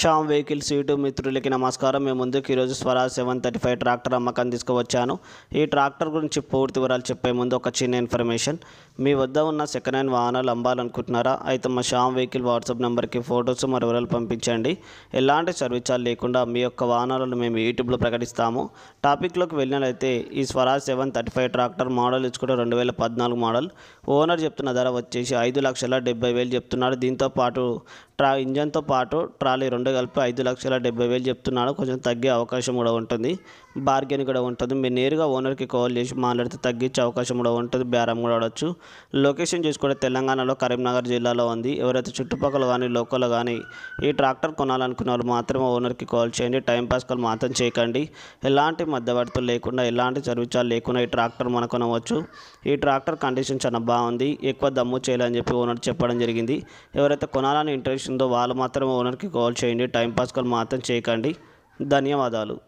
Shyam vehicles YouTube మిత్రులకి నమస్కారం మేము ముందుకు ఈరోజు Swaraj seven thirty five tractor అమ్మకం తీసుకువచ్చాను ఈ ట్రాక్టర్ గురించి పూర్తి వివరాలు చెప్పే ముందు ఒక చిన్న ఇన్ఫర్మేషన్ మీ వద్ద ఉన్న సెకండ్ హ్యాండ్ వాహనాలు అమ్మాలనుకుంటున్నారా అయితే మా శ్యామ్ వెహికల్ వాట్సాప్ నెంబర్కి ఫొటోస్ మరి వివరాలు పంపించండి ఎలాంటి సర్వీసాలు లేకుండా మీ యొక్క వాహనాలను మేము యూట్యూబ్లో ప్రకటిస్తాము టాపిక్లోకి వెళ్ళినట్లయితే ఈ Swaraj seven thirty five tractor model ఇచ్చుకుంటే రెండు వేల పద్నాలుగు మోడల్ ఓనర్ చెప్తున్న ధర వచ్చేసి ఐదు లక్షల డెబ్బై వేలు చెప్తున్నారు దీంతో పాటు ట్రా ఇంజన్తో పాటు ట్రాలీ రెండు కలిపి ఐదు లక్షల డెబ్బై వేలు చెప్తున్నాడు కొంచెం తగ్గే అవకాశం కూడా ఉంటుంది బార్గెన్ కూడా ఉంటుంది మీరు నేరుగా ఓనర్కి కాల్ చేసి మాట్లాడితే తగ్గించే అవకాశం కూడా ఉంటుంది బేరం కూడా ఆడవచ్చు లొకేషన్ చూసుకుంటే తెలంగాణలో కరీంనగర్ జిల్లాలో ఉంది ఎవరైతే చుట్టుపక్కల కానీ లోకల్ కానీ ఈ ట్రాక్టర్ కొనాలనుకున్న వాళ్ళు మాత్రమే ఓనర్కి కాల్ చేయండి టైం కాల్ మాత్రం చేయకండి ఎలాంటి మధ్యవర్తులు లేకుండా ఎలాంటి సర్వీసాలు లేకుండా ఈ ట్రాక్టర్ మన కొనవచ్చు ఈ ట్రాక్టర్ కండిషన్ చాలా బాగుంది ఎక్కువ దమ్ము చేయాలని చెప్పి ఓనర్ చెప్పడం జరిగింది ఎవరైతే కొనాలని ఇంట్రెస్ట్ ఉందో వాళ్ళు మాత్రం ఓనర్కి కాల్ చేయండి టైం పాస్ కాల్ మాత్రం చేయకండి ధన్యవాదాలు